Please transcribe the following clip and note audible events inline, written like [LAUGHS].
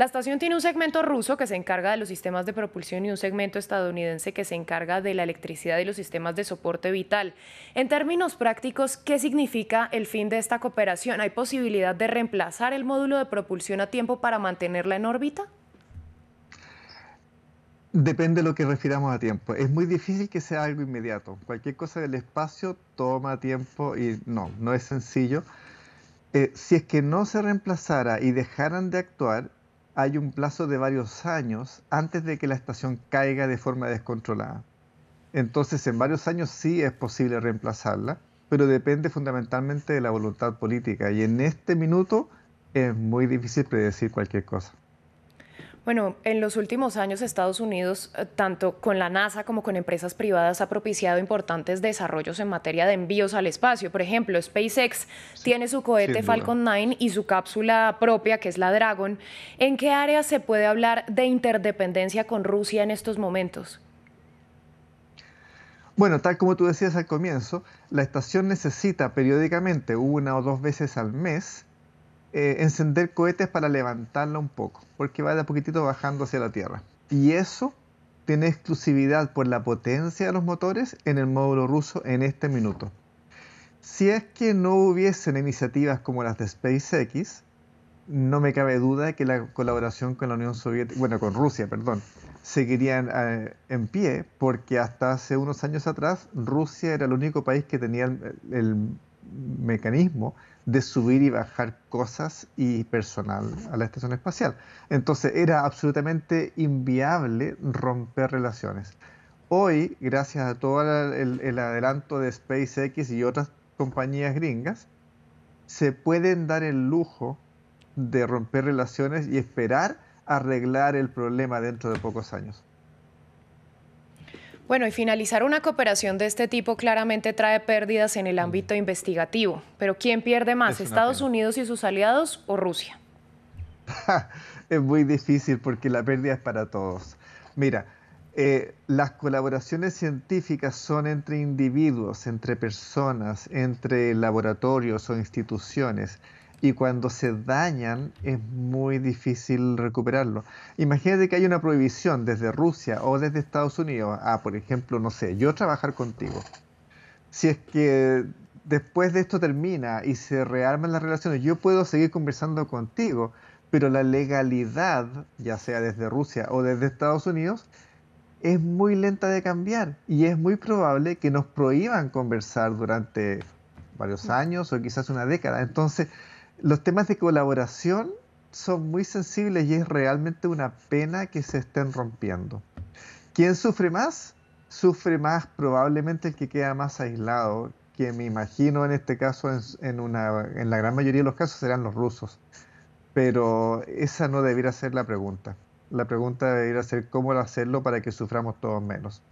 La estación tiene un segmento ruso que se encarga de los sistemas de propulsión y un segmento estadounidense que se encarga de la electricidad y los sistemas de soporte vital. En términos prácticos, ¿qué significa el fin de esta cooperación? ¿Hay posibilidad de reemplazar el módulo de propulsión a tiempo para mantenerla en órbita? Depende de lo que refiramos a tiempo. Es muy difícil que sea algo inmediato. Cualquier cosa del espacio toma tiempo y no, no es sencillo. Eh, si es que no se reemplazara y dejaran de actuar, hay un plazo de varios años antes de que la estación caiga de forma descontrolada. Entonces, en varios años sí es posible reemplazarla, pero depende fundamentalmente de la voluntad política. Y en este minuto es muy difícil predecir cualquier cosa. Bueno, en los últimos años Estados Unidos, eh, tanto con la NASA como con empresas privadas, ha propiciado importantes desarrollos en materia de envíos al espacio. Por ejemplo, SpaceX tiene su cohete Falcon 9 y su cápsula propia, que es la Dragon. ¿En qué área se puede hablar de interdependencia con Rusia en estos momentos? Bueno, tal como tú decías al comienzo, la estación necesita periódicamente, una o dos veces al mes, eh, encender cohetes para levantarla un poco, porque va de a poquitito bajando hacia la Tierra. Y eso tiene exclusividad por la potencia de los motores en el módulo ruso en este minuto. Si es que no hubiesen iniciativas como las de SpaceX, no me cabe duda de que la colaboración con la Unión Soviética, bueno, con Rusia, perdón, seguirían eh, en pie, porque hasta hace unos años atrás Rusia era el único país que tenía el mecanismo de subir y bajar cosas y personal a la estación espacial. Entonces era absolutamente inviable romper relaciones. Hoy, gracias a todo el, adelanto de SpaceX y otras compañías gringas, se pueden dar el lujo de romper relaciones y esperar arreglar el problema dentro de pocos años. Bueno, y finalizar una cooperación de este tipo claramente trae pérdidas en el ámbito investigativo. Pero ¿quién pierde más, Estados Unidos y sus aliados o Rusia? [LAUGHS] es muy difícil porque la pérdida es para todos. Mira, eh, las colaboraciones científicas son entre individuos, entre personas, entre laboratorios o instituciones y cuando se dañan es muy difícil recuperarlo. Imagínate que hay una prohibición desde Rusia o desde Estados Unidos a, por ejemplo, no sé, yo trabajar contigo. Si es que después de esto termina y se rearman las relaciones, yo puedo seguir conversando contigo, pero la legalidad, ya sea desde Rusia o desde Estados Unidos, es muy lenta de cambiar y es muy probable que nos prohíban conversar durante varios años o quizás una década. Entonces, los temas de colaboración son muy sensibles y es realmente una pena que se estén rompiendo. ¿Quién sufre más? Sufre más probablemente el que queda más aislado, que me imagino en este caso, en, la gran mayoría de los casos, serán los rusos. Pero esa no debiera ser la pregunta. La pregunta debería ser cómo hacerlo para que suframos todos menos.